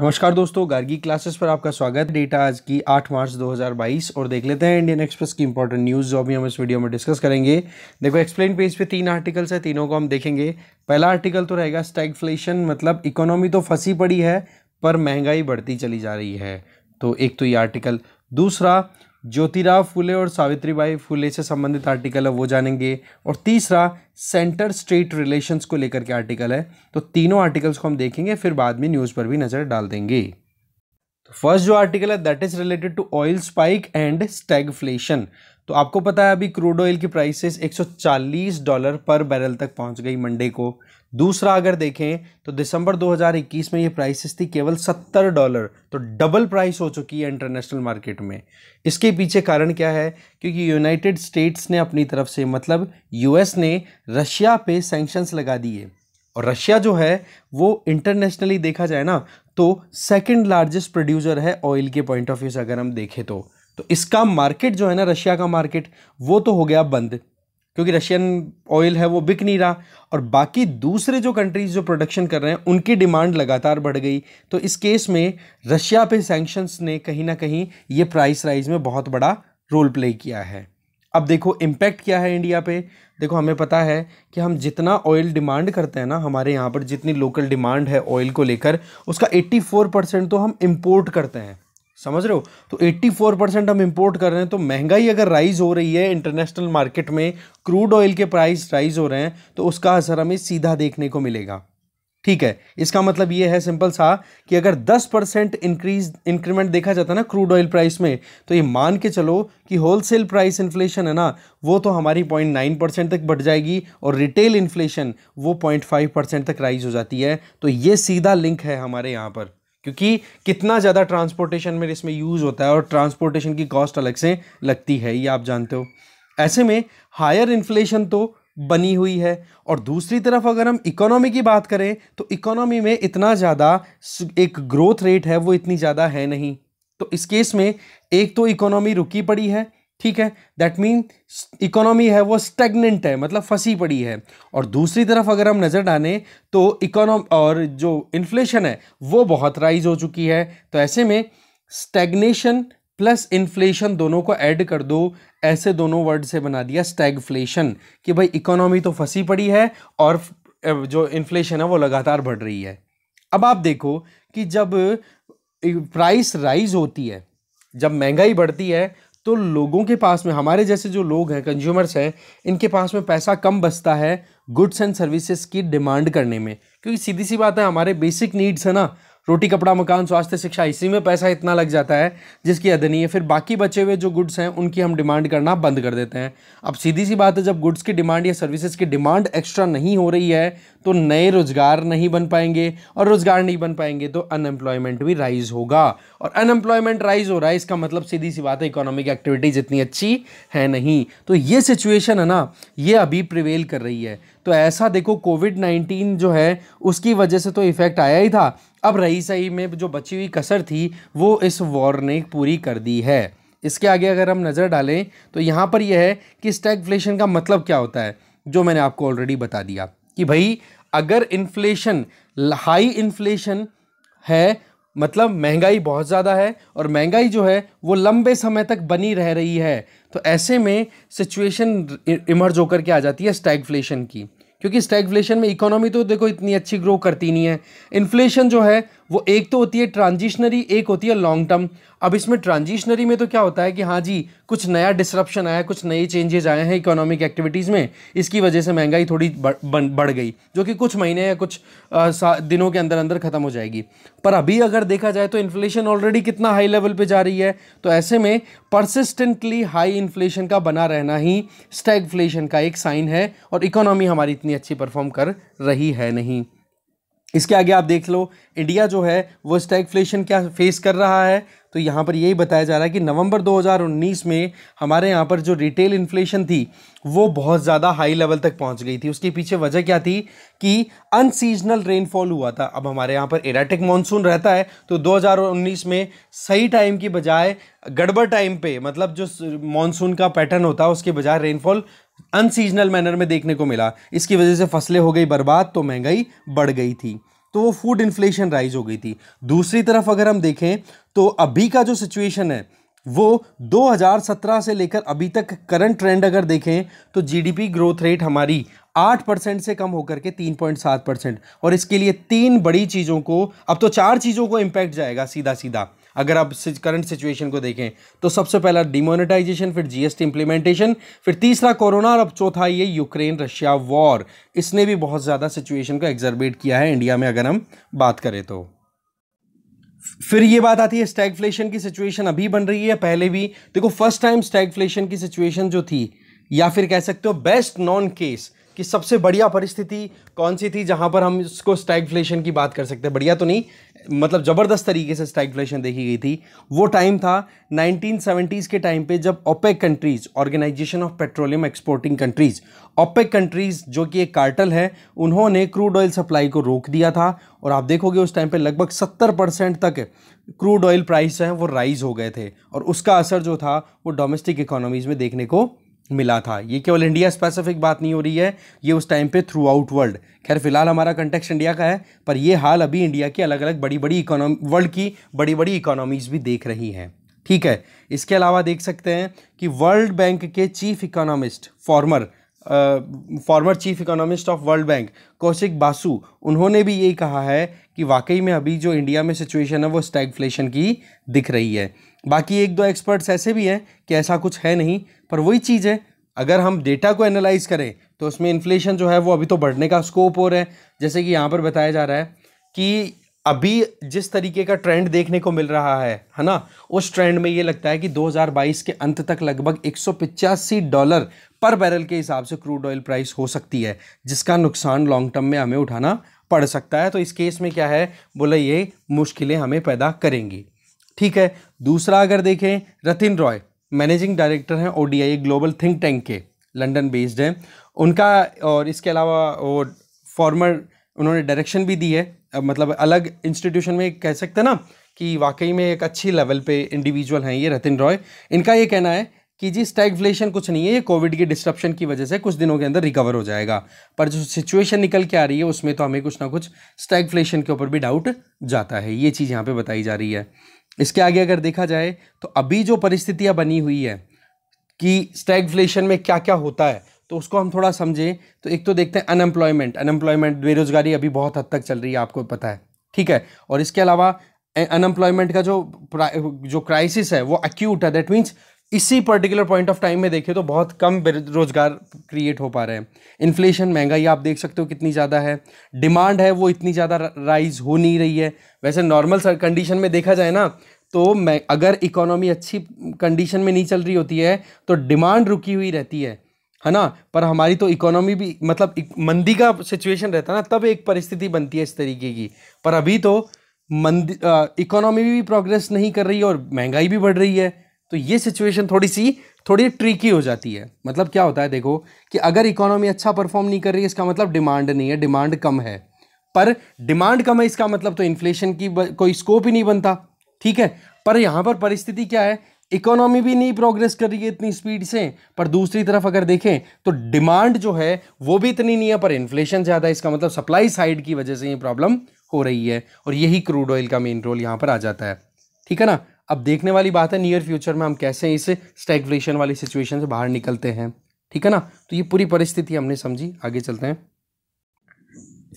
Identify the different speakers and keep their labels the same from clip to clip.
Speaker 1: नमस्कार दोस्तों गार्गी क्लासेस पर आपका स्वागत डेटा आज की 8 मार्च 2022 और देख लेते हैं इंडियन एक्सप्रेस की इंपॉर्टेंट न्यूज़ जो अभी हम इस वीडियो में डिस्कस करेंगे देखो एक्सप्लेन पेज पे तीन आर्टिकल्स है तीनों को हम देखेंगे पहला आर्टिकल तो रहेगा स्टैगफ्लेशन मतलब इकोनॉमी तो फंसी पड़ी है पर महंगाई बढ़ती चली जा रही है तो एक तो ये आर्टिकल दूसरा ज्योतिराव फुले और सावित्रीबाई फुले से संबंधित आर्टिकल है वो जानेंगे और तीसरा सेंटर स्टेट रिलेशंस को लेकर के आर्टिकल है तो तीनों आर्टिकल्स को हम देखेंगे फिर बाद में न्यूज़ पर भी नज़र डाल देंगे तो फर्स्ट जो आर्टिकल है that is related to oil spike and stagflation तो आपको पता है अभी क्रूड ऑयल की प्राइसेस 140 डॉलर पर बैरल तक पहुंच गई मंडे को दूसरा अगर देखें तो दिसंबर 2021 में ये प्राइसेस थी केवल 70 डॉलर तो डबल प्राइस हो चुकी है इंटरनेशनल मार्केट में इसके पीछे कारण क्या है क्योंकि यूनाइटेड स्टेट्स ने अपनी तरफ से मतलब यूएस ने रशिया पे सेंक्शंस लगा दिए और रशिया जो है वो इंटरनेशनली देखा जाए ना तो सेकेंड लार्जेस्ट प्रोड्यूसर है ऑयल के पॉइंट ऑफ व्यू से अगर हम देखें तो तो इसका मार्केट जो है ना रशिया का मार्केट वो तो हो गया बंद क्योंकि रशियन ऑयल है वो बिक नहीं रहा और बाकी दूसरे जो कंट्रीज़ जो प्रोडक्शन कर रहे हैं उनकी डिमांड लगातार बढ़ गई तो इस केस में रशिया पे सैंक्शंस ने कहीं ना कहीं ये प्राइस राइज में बहुत बड़ा रोल प्ले किया है अब देखो इम्पैक्ट क्या है इंडिया पे देखो हमें पता है कि हम जितना ऑयल डिमांड करते हैं ना हमारे यहाँ पर जितनी लोकल डिमांड है ऑयल को लेकर उसका 84 परसेंट तो हम इम्पोर्ट करते हैं समझ रहे हो तो 84 परसेंट हम इंपोर्ट कर रहे हैं तो महंगाई अगर राइज हो रही है इंटरनेशनल मार्केट में क्रूड ऑयल के प्राइस राइज हो रहे हैं तो उसका असर हमें सीधा देखने को मिलेगा ठीक है इसका मतलब ये है सिंपल सा कि अगर 10 परसेंट इंक्रीज इंक्रीमेंट देखा जाता है ना क्रूड ऑयल प्राइस में तो ये मान के चलो कि होलसेल प्राइस इन्फ्लेशन है ना वो तो हमारी पॉइंट नाइन परसेंट तक बढ़ जाएगी और रिटेल इन्फ्लेशन वो पॉइंट फाइव परसेंट तक राइज हो जाती है तो ये सीधा लिंक है हमारे यहाँ पर क्योंकि कितना ज़्यादा ट्रांसपोर्टेशन में इसमें यूज़ होता है और ट्रांसपोर्टेशन की कॉस्ट अलग से लगती है ये आप जानते हो ऐसे में हायर इन्फ्लेशन तो बनी हुई है और दूसरी तरफ अगर हम इकोनॉमी की बात करें तो इकोनॉमी में इतना ज़्यादा एक ग्रोथ रेट है वो इतनी ज़्यादा है नहीं तो इस केस में एक तो इकोनॉमी रुकी पड़ी है ठीक है दैट मीन इकोनॉमी है वो स्टेगनेंट है मतलब फंसी पड़ी है और दूसरी तरफ अगर हम नज़र डालें तो इकोनॉम और जो इन्फ्लेशन है वो बहुत राइज हो चुकी है तो ऐसे में स्टेगनेशन प्लस इन्फ्लेशन दोनों को ऐड कर दो ऐसे दोनों वर्ड से बना दिया स्टैगफ्लेशन कि भाई इकोनॉमी तो फंसी पड़ी है और जो इन्फ्लेशन है वो लगातार बढ़ रही है अब आप देखो कि जब प्राइस राइज होती है जब महंगाई बढ़ती है तो लोगों के पास में हमारे जैसे जो लोग हैं कंज्यूमर्स हैं इनके पास में पैसा कम बचता है गुड्स एंड सर्विसेज की डिमांड करने में क्योंकि सीधी सी बात है हमारे बेसिक नीड्स है ना रोटी कपड़ा मकान स्वास्थ्य शिक्षा इसी में पैसा इतना लग जाता है जिसकी हद नहीं है फिर बाकी बचे हुए जो गुड्स हैं उनकी हम डिमांड करना बंद कर देते हैं अब सीधी सी बात है जब गुड्स की डिमांड या सर्विसेज की डिमांड एक्स्ट्रा नहीं हो रही है तो नए रोज़गार नहीं बन पाएंगे और रोज़गार नहीं बन पाएंगे तो अनएम्प्लॉयमेंट भी राइज़ होगा और अनएम्प्लॉयमेंट राइज़ हो रहा है इसका मतलब सीधी सी बात है इकोनॉमिक एक्टिविटीज़ इतनी अच्छी है नहीं तो ये सिचुएशन है ना ये अभी प्रिवेल कर रही है तो ऐसा देखो कोविड नाइन्टीन जो है उसकी वजह से तो इफ़ेक्ट आया ही था अब रही सही में जो बची हुई कसर थी वो इस वॉर ने पूरी कर दी है इसके आगे अगर हम नज़र डालें तो यहाँ पर यह है कि स्टैगफ्लेशन का मतलब क्या होता है जो मैंने आपको ऑलरेडी बता दिया कि भाई अगर इन्फ्लेशन हाई इन्फ्लेशन है मतलब महंगाई बहुत ज़्यादा है और महंगाई जो है वो लंबे समय तक बनी रह रही है तो ऐसे में सिचुएशन इमर्ज होकर के आ जाती है स्टैगफ्लेशन की क्योंकि स्टैगफ्लेशन में इकोनॉमी तो देखो इतनी अच्छी ग्रो करती नहीं है इन्फ्लेशन जो है वो एक तो होती है ट्रांजिशनरी एक होती है लॉन्ग टर्म अब इसमें ट्रांजिशनरी में तो क्या होता है कि हाँ जी कुछ नया डिसरप्शन आया कुछ नए चेंजेस आए हैं इकोनॉमिक एक्टिविटीज़ में इसकी वजह से महंगाई थोड़ी बढ़ गई जो कि कुछ महीने या कुछ आ, दिनों के अंदर अंदर ख़त्म हो जाएगी पर अभी अगर देखा जाए तो इन्फ्लेशन ऑलरेडी कितना हाई लेवल पर जा रही है तो ऐसे में परसिस्टेंटली हाई इन्फ्लेशन का बना रहना ही स्टैगफ्लेशन का एक साइन है और इकोनॉमी हमारी इतनी अच्छी परफॉर्म कर रही है नहीं इसके आगे आप देख लो इंडिया जो है वो स्टैगफ्लेशन क्या फेस कर रहा है तो यहाँ पर यही बताया जा रहा है कि नवंबर 2019 में हमारे यहाँ पर जो रिटेल इन्फ्लेशन थी वो बहुत ज़्यादा हाई लेवल तक पहुँच गई थी उसके पीछे वजह क्या थी कि अनसीजनल रेनफॉल हुआ था अब हमारे यहाँ पर एराटिक मानसून रहता है तो 2019 में सही टाइम की बजाय गड़बड़ टाइम पे मतलब जो मानसून का पैटर्न होता है उसके बजाय रेनफॉल अनसीजनल मैनर में देखने को मिला इसकी वजह से फसलें हो गई बर्बाद तो महंगाई बढ़ गई थी तो वो फूड इन्फ्लेशन राइज हो गई थी दूसरी तरफ अगर हम देखें तो अभी का जो सिचुएशन है वो 2017 से लेकर अभी तक करंट ट्रेंड अगर देखें तो जीडीपी ग्रोथ रेट हमारी 8 परसेंट से कम होकर के 3.7 परसेंट और इसके लिए तीन बड़ी चीज़ों को अब तो चार चीज़ों को इम्पैक्ट जाएगा सीधा सीधा अगर आप करंट सिचुएशन को देखें तो सबसे पहला डिमोनेटाइजेशन फिर जीएसटी इंप्लीमेंटेशन फिर तीसरा कोरोना और अब चौथा ये यूक्रेन रशिया वॉर इसने भी बहुत ज़्यादा सिचुएशन को एग्जर्बेट किया है इंडिया में अगर हम बात करें तो फिर ये बात आती है स्टैगफ्लेशन की सिचुएशन अभी बन रही है पहले भी देखो फर्स्ट टाइम स्टैगफ्लेशन की सिचुएशन जो थी या फिर कह सकते हो बेस्ट नॉन केस कि सबसे बढ़िया परिस्थिति कौन सी थी जहां पर हम इसको स्टैगफ्लेशन की बात कर सकते हैं बढ़िया तो नहीं मतलब ज़बरदस्त तरीके से स्टैगफ्लेशन देखी गई थी वो टाइम था 1970s के टाइम पे जब OPEC countries organization of petroleum exporting countries OPEC countries जो कि एक कार्टल है उन्होंने क्रूड ऑयल सप्लाई को रोक दिया था और आप देखोगे उस टाइम पे लगभग 70 परसेंट तक क्रूड ऑयल प्राइस हैं वो राइज़ हो गए थे और उसका असर जो था वो डोमेस्टिक इकोनॉमीज़ में देखने को मिला था ये केवल इंडिया स्पेसिफिक बात नहीं हो रही है ये उस टाइम पे थ्रू आउट वर्ल्ड खैर फिलहाल हमारा कंटेक्स इंडिया का है पर ये हाल अभी इंडिया की अलग अलग बड़ी बड़ी इकोनॉमी वर्ल्ड की बड़ी बड़ी इकोनॉमीज़ भी देख रही हैं ठीक है इसके अलावा देख सकते हैं कि वर्ल्ड बैंक के chief economist former former chief economist of World Bank Kaushik Basu उन्होंने भी यही कहा है कि वाकई में अभी जो इंडिया में सिचुएशन है वो स्टैगफ्लेशन की दिख रही है बाकी एक दो एक्सपर्ट्स ऐसे भी हैं कि ऐसा कुछ है नहीं पर वही चीज़ है अगर हम डेटा को एनालाइज करें तो उसमें इन्फ्लेशन जो है वो अभी तो बढ़ने का स्कोप हो रहा है जैसे कि यहाँ पर बताया जा रहा है कि अभी जिस तरीके का ट्रेंड देखने को मिल रहा है है ना उस ट्रेंड में ये लगता है कि 2022 के अंत तक लगभग एक डॉलर पर बैरल के हिसाब से क्रूड ऑयल प्राइस हो सकती है जिसका नुकसान लॉन्ग टर्म में हमें उठाना पड़ सकता है तो इस केस में क्या है बोला ये मुश्किलें हमें पैदा करेंगी ठीक है दूसरा अगर देखें रतिन रॉय मैनेजिंग डायरेक्टर हैं ओडीआई ग्लोबल थिंक टैंक के लंदन बेस्ड हैं उनका और इसके अलावा वो फॉर्मर उन्होंने डायरेक्शन भी दी है मतलब अलग इंस्टीट्यूशन में कह सकते हैं ना कि वाकई में एक अच्छी लेवल पे इंडिविजुअल हैं ये रतिन रॉय इनका ये कहना है कि जी स्टैगफ्लेशन कुछ नहीं है ये कोविड की डिस्ट्रप्शन की वजह से कुछ दिनों के अंदर रिकवर हो जाएगा पर जो सिचुएशन निकल के आ रही है उसमें तो हमें कुछ ना कुछ स्टैगफ्लेशन के ऊपर भी डाउट जाता है ये चीज़ यहाँ पे बताई जा रही है इसके आगे अगर देखा जाए तो अभी जो परिस्थितियाँ बनी हुई है कि स्टैगफ्लेशन में क्या क्या होता है तो उसको हम थोड़ा समझें तो एक तो देखते हैं अनएम्प्लॉयमेंट अनएम्प्लॉयमेंट बेरोजगारी अभी बहुत हद तक चल रही है आपको पता है ठीक है और इसके अलावा अनएम्प्लॉयमेंट का जो जो क्राइसिस है वो अक्यूट है दैट मीन्स इसी पर्टिकुलर पॉइंट ऑफ टाइम में देखिए तो बहुत कम रोजगार क्रिएट हो पा रहे हैं इन्फ्लेशन महंगाई आप देख सकते हो कितनी ज़्यादा है डिमांड है वो इतनी ज़्यादा राइज हो नहीं रही है वैसे नॉर्मल कंडीशन में देखा जाए ना तो मैं अगर इकोनॉमी अच्छी कंडीशन में नहीं चल रही होती है तो डिमांड रुकी हुई रहती है है ना पर हमारी तो इकोनॉमी भी मतलब मंदी का सिचुएशन रहता है ना तब एक परिस्थिति बनती है इस तरीके की पर अभी तो मंदी इकोनॉमी भी प्रोग्रेस नहीं कर रही है और महंगाई भी बढ़ रही है तो ये सिचुएशन थोड़ी सी थोड़ी ट्रिकी हो जाती है मतलब क्या होता है देखो कि अगर इकोनॉमी अच्छा परफॉर्म नहीं कर रही है इसका मतलब डिमांड नहीं है डिमांड कम है पर डिमांड कम है इसका मतलब तो इन्फ्लेशन की कोई स्कोप ही नहीं बनता ठीक है पर यहाँ पर परिस्थिति क्या है इकोनॉमी भी नहीं प्रोग्रेस कर रही है इतनी स्पीड से पर दूसरी तरफ अगर देखें तो डिमांड जो है वो भी इतनी नहीं है पर इन्फ्लेशन ज़्यादा है इसका मतलब सप्लाई साइड की वजह से ये प्रॉब्लम हो रही है और यही क्रूड ऑयल का मेन रोल यहाँ पर आ जाता है ठीक है ना अब देखने वाली बात है नियर फ्यूचर में हम कैसे इस स्टैगफ्लेशन वाली सिचुएशन से बाहर निकलते हैं ठीक है ना तो ये पूरी परिस्थिति हमने समझी आगे चलते हैं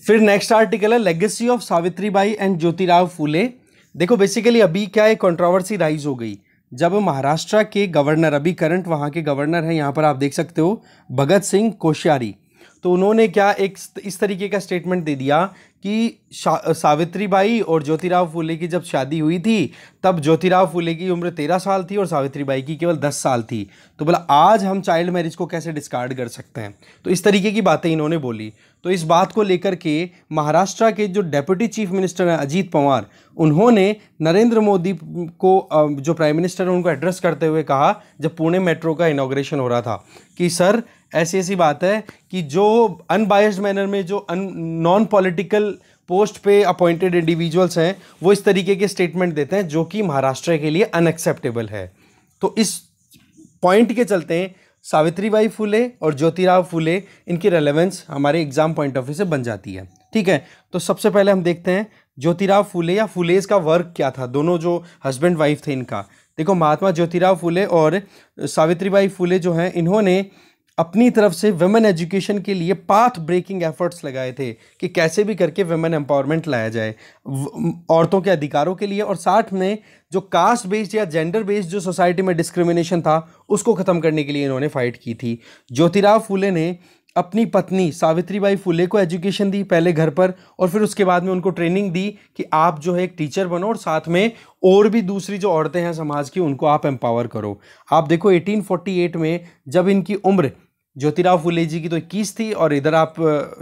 Speaker 1: फिर नेक्स्ट आर्टिकल है legacy of Savitri Bai and Jyotirao Phule देखो बेसिकली अभी क्या है कंट्रोवर्सी राइज हो गई जब महाराष्ट्र के गवर्नर अभी करंट वहाँ के गवर्नर हैं यहाँ पर आप देख सकते हो भगत सिंह कोश्यारी तो उन्होंने क्या एक इस तरीके का स्टेटमेंट दे दिया कि सावित्री बाई और ज्योतिराव फूले की जब शादी हुई थी तब ज्योतिराव फूले की उम्र तेरह साल थी और सावित्री बाई की केवल दस साल थी तो बोला आज हम चाइल्ड मैरिज को कैसे डिस्कार्ड कर सकते हैं तो इस तरीके की बातें इन्होंने बोली तो इस बात को लेकर के महाराष्ट्र के जो डेप्यूटी चीफ मिनिस्टर हैं अजीत पवार उन्होंने नरेंद्र मोदी को जो प्राइम मिनिस्टर हैं उनको एड्रेस करते हुए कहा जब पुणे मेट्रो का इनाग्रेशन हो रहा था कि सर ऐसी ऐसी बात है कि जो अनबायस्ड मैनर में जो नॉन पॉलिटिकल पोस्ट पे अपॉइंटेड इंडिविजुअल्स हैं वो इस तरीके के स्टेटमेंट देते हैं जो कि महाराष्ट्र के लिए अनएक्सेप्टेबल है तो इस पॉइंट के चलते सावित्री बाई फूले और ज्योतिराव फूले इनकी रेलेवेंस हमारे एग्जाम पॉइंट ऑफ व्यू से बन जाती है ठीक है तो सबसे पहले हम देखते हैं ज्योतिराव फूले या फूलेज का वर्क क्या था दोनों जो हस्बैंड वाइफ थे इनका देखो महात्मा ज्योतिराव फूले और सावित्रीबाई फूले जो हैं इन्होंने अपनी तरफ से वेमेन एजुकेशन के लिए पाथ ब्रेकिंग एफर्ट्स लगाए थे कि कैसे भी करके वेमेन एम्पावरमेंट लाया जाए औरतों के अधिकारों के लिए और साथ में जो कास्ट बेस्ड या जेंडर बेस्ड जो सोसाइटी में डिस्क्रिमिनेशन था उसको ख़त्म करने के लिए इन्होंने फ़ाइट की थी ज्योतिराव फूले ने अपनी पत्नी सावित्री बाई फूले को एजुकेशन दी पहले घर पर और फिर उसके बाद में उनको ट्रेनिंग दी कि आप जो है एक टीचर बनो और साथ में और भी दूसरी जो औरतें हैं समाज की उनको आप एम्पावर करो आप देखो 1848 में जब इनकी उम्र ज्योतिराव फुले जी की तो इक्कीस थी और इधर आप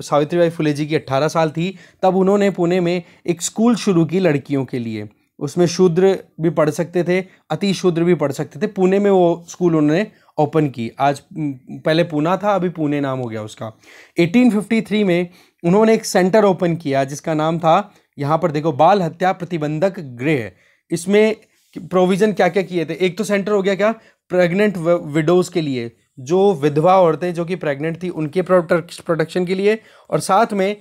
Speaker 1: सावित्रीबाई फुले जी की अट्ठारह साल थी तब उन्होंने पुणे में एक स्कूल शुरू की लड़कियों के लिए उसमें शूद्र भी पढ़ सकते थे अति शूद्र भी पढ़ सकते थे पुणे में वो स्कूल उन्होंने ओपन की आज पहले पूना था अभी पुणे नाम हो गया उसका 1853 में उन्होंने एक सेंटर ओपन किया जिसका नाम था यहाँ पर देखो बाल हत्या प्रतिबंधक गृह इसमें प्रोविज़न क्या क्या किए थे एक तो सेंटर हो गया क्या प्रेग्नेंट विडोज़ के लिए जो विधवा औरतें जो कि प्रेग्नेंट थी उनके प्रोटेक्शन के लिए और साथ में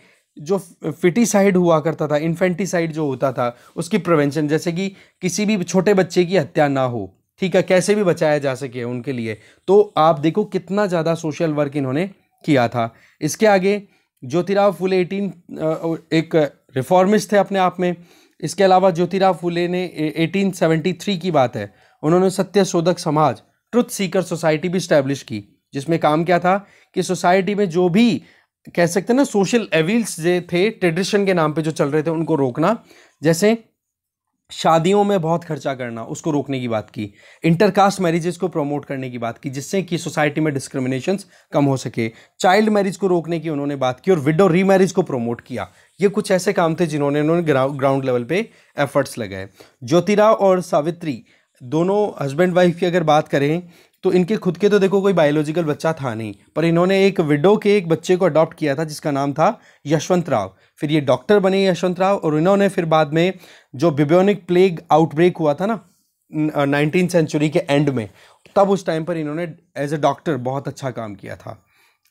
Speaker 1: जो फिटिसाइड हुआ करता था इन्फेंटिसाइड जो होता था उसकी प्रिवेंशन जैसे कि किसी भी छोटे बच्चे की हत्या ना हो ठीक है कैसे भी बचाया जा सके उनके लिए तो आप देखो कितना ज़्यादा सोशल वर्क इन्होंने किया था इसके आगे ज्योतिराव फुले एटीन एक रिफॉर्मिस्ट थे अपने आप में इसके अलावा ज्योतिराव फुले ने 1873 की बात है उन्होंने Satyashodhak Samaj truth seeker society भी स्टैब्लिश की जिसमें काम क्या था कि सोसाइटी में जो भी कह सकते हैं ना सोशल एविल्स जो थे ट्रेडिशन के नाम पे जो चल रहे थे उनको रोकना जैसे शादियों में बहुत खर्चा करना उसको रोकने की बात की इंटरकास्ट मैरिजेस को प्रमोट करने की बात की जिससे कि सोसाइटी में डिस्क्रिमिनेशन कम हो सके चाइल्ड मैरिज को रोकने की उन्होंने बात की और विडो री मैरिज को प्रमोट किया ये कुछ ऐसे काम थे जिन्होंने उन्होंने ग्राउंड लेवल पे एफर्ट्स लगाए ज्योतिराव और सावित्री दोनों हस्बैंड वाइफ की अगर बात करें तो इनके खुद के तो देखो कोई बायोलॉजिकल बच्चा था नहीं पर इन्होंने एक विडो के एक बच्चे को अडॉप्ट किया था जिसका नाम था यशवंत राव फिर ये डॉक्टर बने यशवंत राव और इन्होंने फिर बाद में जो बिब्योनिक प्लेग आउटब्रेक हुआ था ना नाइनटीन सेंचुरी के एंड में तब उस टाइम पर इन्होंने एज ए डॉक्टर बहुत अच्छा काम किया था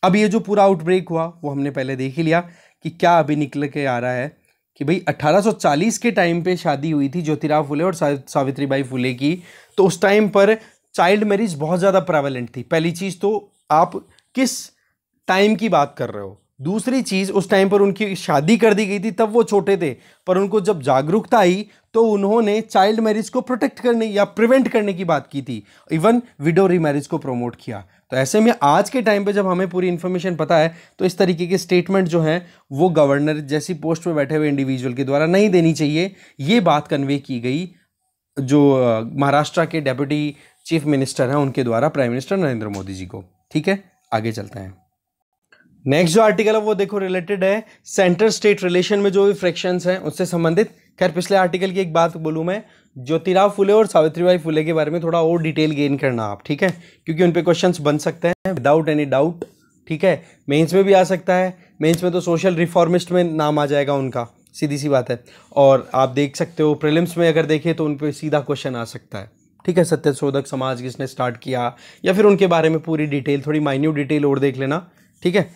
Speaker 1: अब ये जो पूरा आउटब्रेक हुआ वो हमने पहले देख ही लिया कि क्या अभी निकल के आ रहा है कि भाई 1840 के टाइम पे शादी हुई थी ज्योतिराव फुले और सावित्री बाई फुले की तो उस टाइम पर चाइल्ड मैरिज बहुत ज़्यादा प्रावेलेंट थी पहली चीज़ तो आप किस टाइम की बात कर रहे हो दूसरी चीज़ उस टाइम पर उनकी शादी कर दी गई थी तब वो छोटे थे पर उनको जब जागरूकता आई तो उन्होंने चाइल्ड मैरिज को प्रोटेक्ट करने या प्रिवेंट करने की बात की थी इवन विडो रीमैरिज को प्रमोट किया तो ऐसे में आज के टाइम पे जब हमें पूरी इन्फॉर्मेशन पता है तो इस तरीके के स्टेटमेंट जो हैं वो गवर्नर जैसी पोस्ट पर बैठे हुए इंडिविजुअल के द्वारा नहीं देनी चाहिए ये बात कन्वे की गई जो महाराष्ट्र के डेप्यूटी चीफ मिनिस्टर हैं उनके द्वारा प्राइम मिनिस्टर नरेंद्र मोदी जी को ठीक है आगे चलते हैं नेक्स्ट जो आर्टिकल है वो देखो रिलेटेड है सेंटर स्टेट रिलेशन में जो भी फ्रैक्शंस हैं उससे संबंधित खैर पिछले आर्टिकल की एक बात बोलूँ मैं ज्योतिराव फुले और सावित्रीबाई फुले के बारे में थोड़ा और डिटेल गेन करना आप ठीक है क्योंकि उन पर क्वेश्चन बन सकते हैं विदाउट एनी डाउट ठीक है मेंस में भी आ सकता है मेंस में तो सोशल रिफॉर्मिस्ट में नाम आ जाएगा उनका सीधी सी बात है और आप देख सकते हो प्रिलिम्स में अगर देखें तो उन पर सीधा क्वेश्चन आ सकता है ठीक है सत्य शोधक समाज किसने स्टार्ट किया या फिर उनके बारे में पूरी डिटेल थोड़ी माइन्यूट डिटेल और देख लेना ठीक है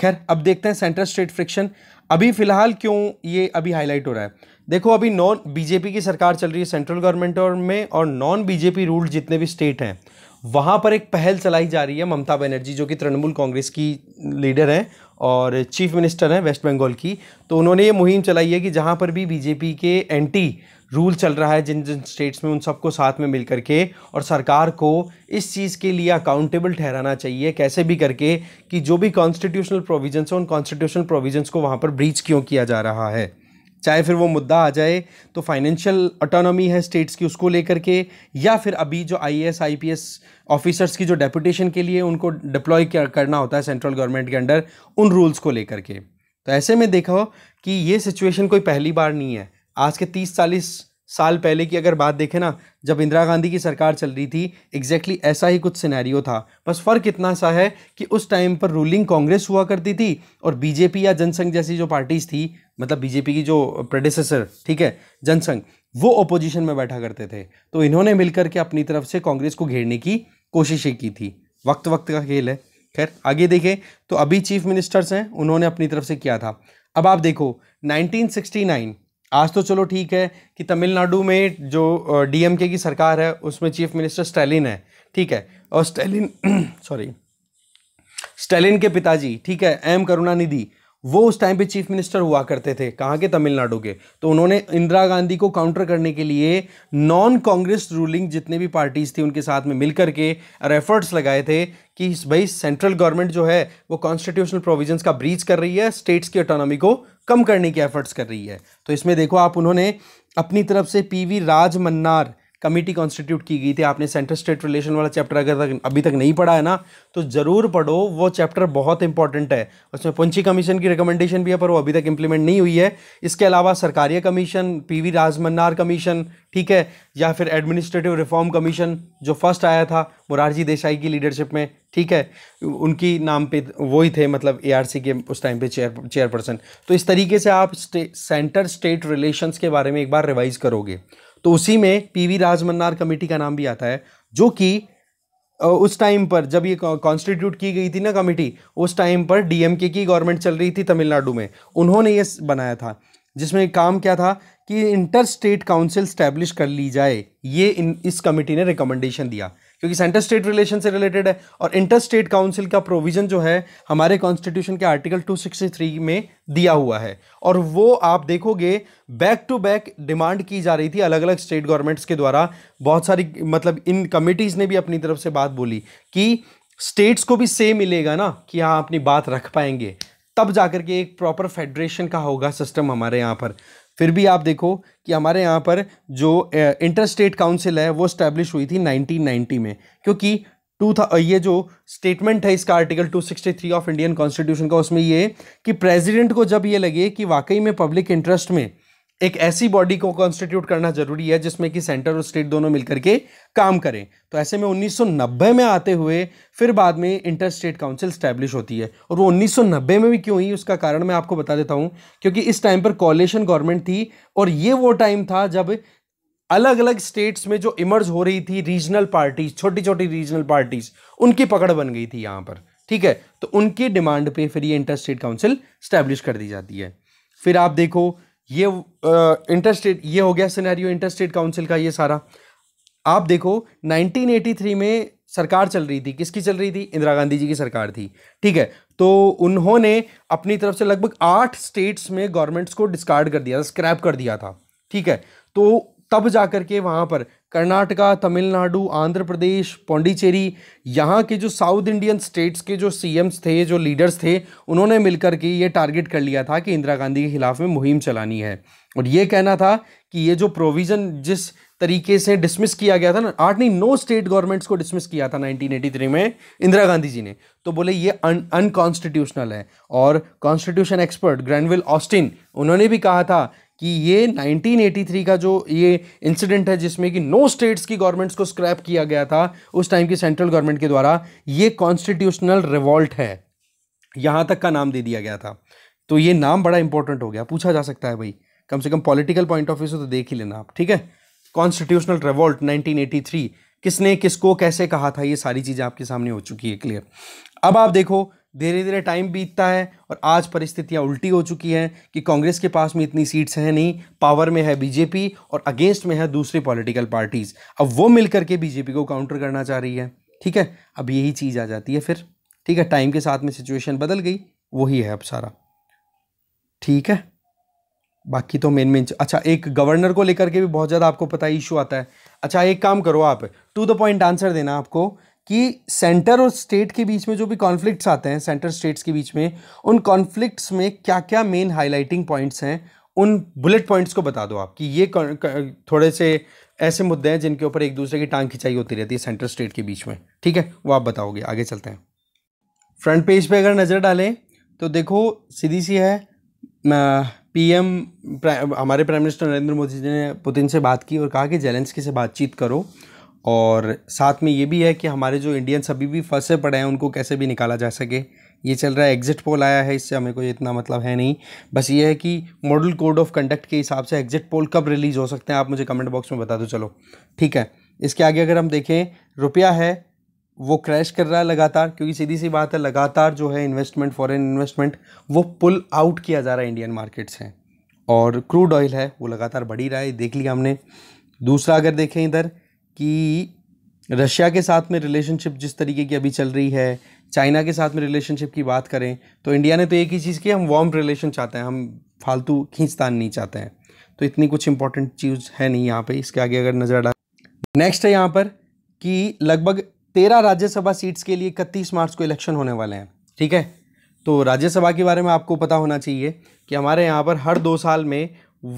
Speaker 1: खैर अब देखते हैं सेंटर स्टेट फ्रिक्शन अभी फ़िलहाल क्यों ये अभी हाईलाइट हो रहा है देखो अभी नॉन बीजेपी की सरकार चल रही है सेंट्रल गवर्नमेंट और में और नॉन बीजेपी रूल्ड जितने भी स्टेट हैं वहाँ पर एक पहल चलाई जा रही है ममता बनर्जी जो कि तृणमूल कांग्रेस की लीडर हैं और चीफ मिनिस्टर हैं वेस्ट बंगाल की तो उन्होंने ये मुहिम चलाई है कि जहाँ पर भी बीजेपी के एंटी रूल चल रहा है जिन जिन स्टेट्स में उन सबको साथ में मिल करके और सरकार को इस चीज़ के लिए अकाउंटेबल ठहराना चाहिए कैसे भी करके कि जो भी कॉन्स्टिट्यूशनल प्रोविजन्स हैं उन कॉन्स्टिट्यूशनल प्रोविजन्स को वहाँ पर ब्रीच क्यों किया जा रहा है चाहे फिर वो मुद्दा आ जाए तो फाइनेंशियल ऑटोनॉमी है स्टेट्स की उसको लेकर के या फिर अभी जो आई पी एस ऑफिसर्स की जो डेपुटेशन के लिए उनको डिप्लॉय करना होता है सेंट्रल गवर्नमेंट के अंडर उन रूल्स को लेकर के तो ऐसे में देखो कि ये सिचुएशन कोई पहली बार नहीं है आज के तीस चालीस साल पहले की अगर बात देखें ना जब इंदिरा गांधी की सरकार चल रही थी एग्जैक्टली exactly ऐसा ही कुछ सिनेरियो था बस फ़र्क इतना सा है कि उस टाइम पर रूलिंग कांग्रेस हुआ करती थी और बीजेपी या जनसंघ जैसी जो पार्टीज थी मतलब बीजेपी की जो प्रेडिसेसर ठीक है जनसंघ वो ओपोजिशन में बैठा करते थे तो इन्होंने मिलकर के अपनी तरफ से कांग्रेस को घेरने की कोशिशें की थी वक्त वक्त का खेल है खैर आगे देखें तो अभी चीफ मिनिस्टर्स हैं उन्होंने अपनी तरफ से किया था अब आप देखो 1969 आज तो चलो ठीक है कि तमिलनाडु में जो डीएमके की सरकार है उसमें चीफ मिनिस्टर स्टैलिन है ठीक है और स्टैलिन सॉरी स्टैलिन के पिताजी ठीक है एम करुणानिधि वो उस टाइम पे चीफ मिनिस्टर हुआ करते थे कहाँ के तमिलनाडु के तो उन्होंने इंदिरा गांधी को काउंटर करने के लिए नॉन कांग्रेस रूलिंग जितने भी पार्टीज थी उनके साथ में मिलकर के एफर्ट्स लगाए थे कि भाई सेंट्रल गवर्नमेंट जो है वो कॉन्स्टिट्यूशनल प्रोविजंस का ब्रीच कर रही है स्टेट्स की ऑटोनॉमी को कम करने के एफर्ट्स कर रही है तो इसमें देखो आप उन्होंने अपनी तरफ से P V Mannar committee constitute की गई थी आपने सेंटर स्टेट रिलेशन वाला चैप्टर अगर तक अभी तक नहीं पढ़ा है ना तो ज़रूर पढ़ो वो चैप्टर बहुत इंपॉर्टेंट है उसमें पंची कमीशन की रिकमेंडेशन भी है पर वो अभी तक इंप्लीमेंट नहीं हुई है इसके अलावा Sarkaria commission V Rajamannar commission ठीक है या फिर एडमिनिस्ट्रेटिव रिफॉर्म कमीशन जो फर्स्ट आया था मुरारजी देसाई की लीडरशिप में ठीक है उनकी नाम पे वो ही थे मतलब एआरसी के उस टाइम पे चेयर चेयरपर्सन तो इस तरीके से आप स्टे, सेंटर स्टेट रिलेशंस के बारे में एक बार रिवाइज करोगे तो उसी में पीवी राजमन्नार कमेटी का नाम भी आता है जो कि उस टाइम पर जब ये कॉन्स्टिट्यूट की गई थी ना कमेटी उस टाइम पर डीएमके की गवर्नमेंट चल रही थी तमिलनाडु में उन्होंने ये बनाया था जिसमें काम क्या था कि इंटर स्टेट काउंसिल स्टैब्लिश कर ली जाए ये इन इस कमेटी ने रिकमेंडेशन दिया क्योंकि सेंटर स्टेट रिलेशन से रिलेटेड है और इंटर स्टेट काउंसिल का प्रोविज़न जो है हमारे कॉन्स्टिट्यूशन के आर्टिकल 263 में दिया हुआ है और वो आप देखोगे बैक टू बैक डिमांड की जा रही थी अलग अलग स्टेट गवर्नमेंट्स के द्वारा बहुत सारी मतलब इन कमिटीज़ ने भी अपनी तरफ से बात बोली कि स्टेट्स को भी सेम मिलेगा ना कि हाँ अपनी बात रख पाएंगे तब जाकर के एक प्रॉपर फेडरेशन का होगा सिस्टम हमारे यहाँ पर फिर भी आप देखो कि हमारे यहाँ पर जो इंटर स्टेट काउंसिल है वो स्टैब्लिश हुई थी 1990 में क्योंकि टू था ये जो स्टेटमेंट है इसका आर्टिकल 263 ऑफ इंडियन कॉन्स्टिट्यूशन का उसमें ये कि प्रेसिडेंट को जब ये लगे कि वाकई में पब्लिक इंटरेस्ट में एक ऐसी बॉडी को कॉन्स्टिट्यूट करना जरूरी है जिसमें कि सेंटर और स्टेट दोनों मिलकर के काम करें तो ऐसे में 1990 में आते हुए फिर बाद में इंटर स्टेट काउंसिल स्टैब्लिश होती है और वो 1990 में भी क्यों हुई उसका कारण मैं आपको बता देता हूं क्योंकि इस टाइम पर कॉलेशन गवर्नमेंट थी और ये वो टाइम था जब अलग अलग स्टेट्स में जो इमर्ज हो रही थी रीजनल पार्टीज छोटी छोटी रीजनल पार्टीज उनकी पकड़ बन गई थी यहाँ पर ठीक है तो उनकी डिमांड पर फिर ये इंटर स्टेट काउंसिल स्टैब्लिश कर दी जाती है फिर आप देखो ये इंटरस्टेट ये हो गया सिनेरियो इंटरस्टेट काउंसिल का ये सारा आप देखो 1983 में सरकार चल रही थी किसकी चल रही थी इंदिरा गांधी जी की सरकार थी ठीक है तो उन्होंने अपनी तरफ से लगभग आठ स्टेट्स में गवर्नमेंट्स को डिस्कार्ड कर दिया था स्क्रैप कर दिया था ठीक है तो तब जाकर के वहाँ पर कर्नाटका तमिलनाडु आंध्र प्रदेश पौंडीचेरी यहाँ के जो साउथ इंडियन स्टेट्स के जो सीएम्स थे जो लीडर्स थे उन्होंने मिलकर के ये टारगेट कर लिया था कि इंदिरा गांधी के ख़िलाफ़ में मुहिम चलानी है और ये कहना था कि ये जो प्रोविज़न जिस तरीके से डिसमिस किया गया था ना आठ नहीं नो स्टेट गवर्नमेंट्स को डिसमिस किया था 1983 में इंदिरा गांधी जी ने तो बोले ये अनकॉन्स्टिट्यूशनल है और कॉन्स्टिट्यूशन एक्सपर्ट ग्रैंडविल ऑस्टिन उन्होंने भी कहा था कि ये 1983 का जो ये इंसिडेंट है जिसमें कि नो स्टेट्स की गवर्नमेंट्स को स्क्रैप किया गया था उस टाइम की सेंट्रल गवर्नमेंट के द्वारा ये कॉन्स्टिट्यूशनल रिवॉल्ट है यहाँ तक का नाम दे दिया गया था तो ये नाम बड़ा इंपॉर्टेंट हो गया पूछा जा सकता है भाई कम से कम पॉलिटिकल पॉइंट ऑफ व्यू से तो देख ही लेना आप ठीक है कॉन्स्टिट्यूशनल रिवॉल्ट 1983 किसने किसको कैसे कहा था ये सारी चीज़ें आपके सामने हो चुकी है क्लियर अब आप देखो धीरे धीरे टाइम बीतता है और आज परिस्थितियां उल्टी हो चुकी हैं कि कांग्रेस के पास में इतनी सीट्स हैं नहीं पावर में है बीजेपी और अगेंस्ट में है दूसरी पॉलिटिकल पार्टीज़ अब वो मिलकर के बीजेपी को काउंटर करना चाह रही है ठीक है अब यही चीज़ आ जाती है फिर ठीक है टाइम के साथ में सिचुएशन बदल गई वही है अब सारा ठीक है बाकी तो मेन मेन अच्छा एक गवर्नर को लेकर के भी बहुत ज़्यादा आपको पता है इशू आता है अच्छा एक काम करो आप टू द पॉइंट आंसर देना आपको कि सेंटर और स्टेट के बीच में जो भी कॉन्फ्लिक्ट्स आते हैं सेंटर स्टेट्स के बीच में उन कॉन्फ्लिक्ट्स में क्या क्या मेन हाईलाइटिंग पॉइंट्स हैं उन बुलेट पॉइंट्स को बता दो आप कि ये थोड़े से ऐसे मुद्दे हैं जिनके ऊपर एक दूसरे की टांग खिंचाई होती रहती है सेंटर स्टेट के बीच में ठीक है वो आप बताओगे आगे चलते हैं फ्रंट पेज पे अगर नज़र डालें तो देखो सीधी सी है पीएम हमारे प्राइम मिनिस्टर नरेंद्र मोदी जी ने पुतिन से बात की और कहा कि जेलेंसकी से बातचीत करो और साथ में ये भी है कि हमारे जो इंडियंस अभी भी फंसे पड़े हैं उनको कैसे भी निकाला जा सके ये चल रहा है एग्जिट पोल आया है इससे हमें कोई इतना मतलब है नहीं बस ये है कि मॉडल कोड ऑफ कंडक्ट के हिसाब से एग्जिट पोल कब रिलीज़ हो सकते हैं आप मुझे कमेंट बॉक्स में बता दो चलो ठीक है इसके आगे अगर हम देखें रुपया है वो क्रैश कर रहा है लगातार क्योंकि सीधी सी बात है लगातार जो है इन्वेस्टमेंट फॉरेन इन्वेस्टमेंट वो पुल आउट किया जा रहा है इंडियन मार्केट से और क्रूड ऑयल है वो लगातार बढ़ी रहा है देख लिया हमने दूसरा अगर देखें इधर कि रशिया के साथ में रिलेशनशिप जिस तरीके की अभी चल रही है चाइना के साथ में रिलेशनशिप की बात करें तो इंडिया ने तो एक ही चीज़ की हम वार्म रिलेशन चाहते हैं हम फालतू खींचतान नहीं चाहते हैं तो इतनी कुछ इंपॉर्टेंट चीज़ है नहीं यहाँ पे इसके आगे अगर नज़र डाल नेक्स्ट है यहाँ पर कि लगभग तेरह राज्यसभा सीट्स के लिए इकतीस मार्च को इलेक्शन होने वाले हैं ठीक है तो राज्यसभा के बारे में आपको पता होना चाहिए कि हमारे यहाँ पर हर दो साल में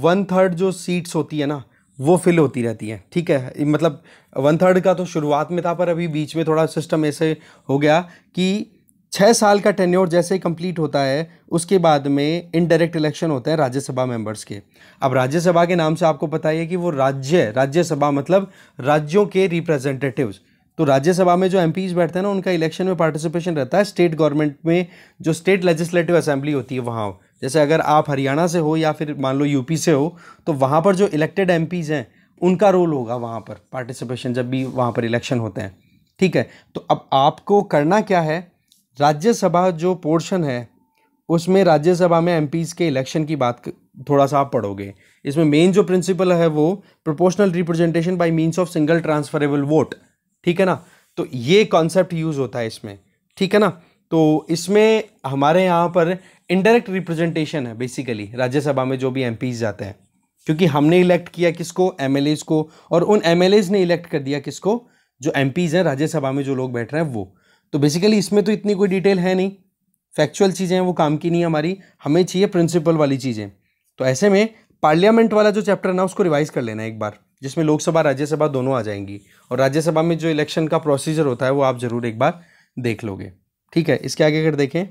Speaker 1: वन थर्ड जो सीट्स होती है ना वो फिल होती रहती है ठीक है मतलब वन थर्ड का तो शुरुआत में था पर अभी बीच में थोड़ा सिस्टम ऐसे हो गया कि छः साल का टेन्योर जैसे कंप्लीट होता है उसके बाद में इनडायरेक्ट इलेक्शन होते हैं राज्यसभा मेंबर्स के अब राज्यसभा के नाम से आपको पता ही है कि वो राज्य राज्यसभा मतलब राज्यों के रिप्रेजेंटेटिव्स तो राज्यसभा में जो एम बैठते हैं ना उनका इलेक्शन में पार्टिसिपेशन रहता है स्टेट गवर्नमेंट में जो स्टेट लेजिस्लेटिव असेंबली होती है वहाँ जैसे अगर आप हरियाणा से हो या फिर मान लो यूपी से हो तो वहाँ पर जो इलेक्टेड एम हैं उनका रोल होगा वहाँ पर पार्टिसिपेशन जब भी वहाँ पर इलेक्शन होते हैं ठीक है तो अब आपको करना क्या है राज्यसभा जो पोर्शन है उसमें राज्यसभा में एम के इलेक्शन की बात थोड़ा सा आप पढ़ोगे इसमें मेन जो प्रिंसिपल है वो proportional representation by means of single transferable vote ठीक है ना तो ये कॉन्सेप्ट यूज़ होता है इसमें ठीक है ना तो इसमें हमारे यहाँ पर इनडायरेक्ट रिप्रेजेंटेशन है बेसिकली राज्यसभा में जो भी एम जाते हैं क्योंकि हमने इलेक्ट किया किसको एम को और उन एम ने इलेक्ट कर दिया किसको जो एम हैं राज्यसभा में जो लोग बैठ रहे हैं वो तो बेसिकली इसमें तो इतनी कोई डिटेल है नहीं फैक्चुअल चीज़ें हैं वो काम की नहीं हमारी हमें चाहिए प्रिंसिपल वाली चीज़ें तो ऐसे में पार्लियामेंट वाला जो चैप्टर ना उसको रिवाइज कर लेना एक बार जिसमें लोकसभा राज्यसभा दोनों आ जाएंगी और राज्यसभा में जो इलेक्शन का प्रोसीजर होता है वो आप ज़रूर एक बार देख लोगे ठीक है इसके आगे अगर देखें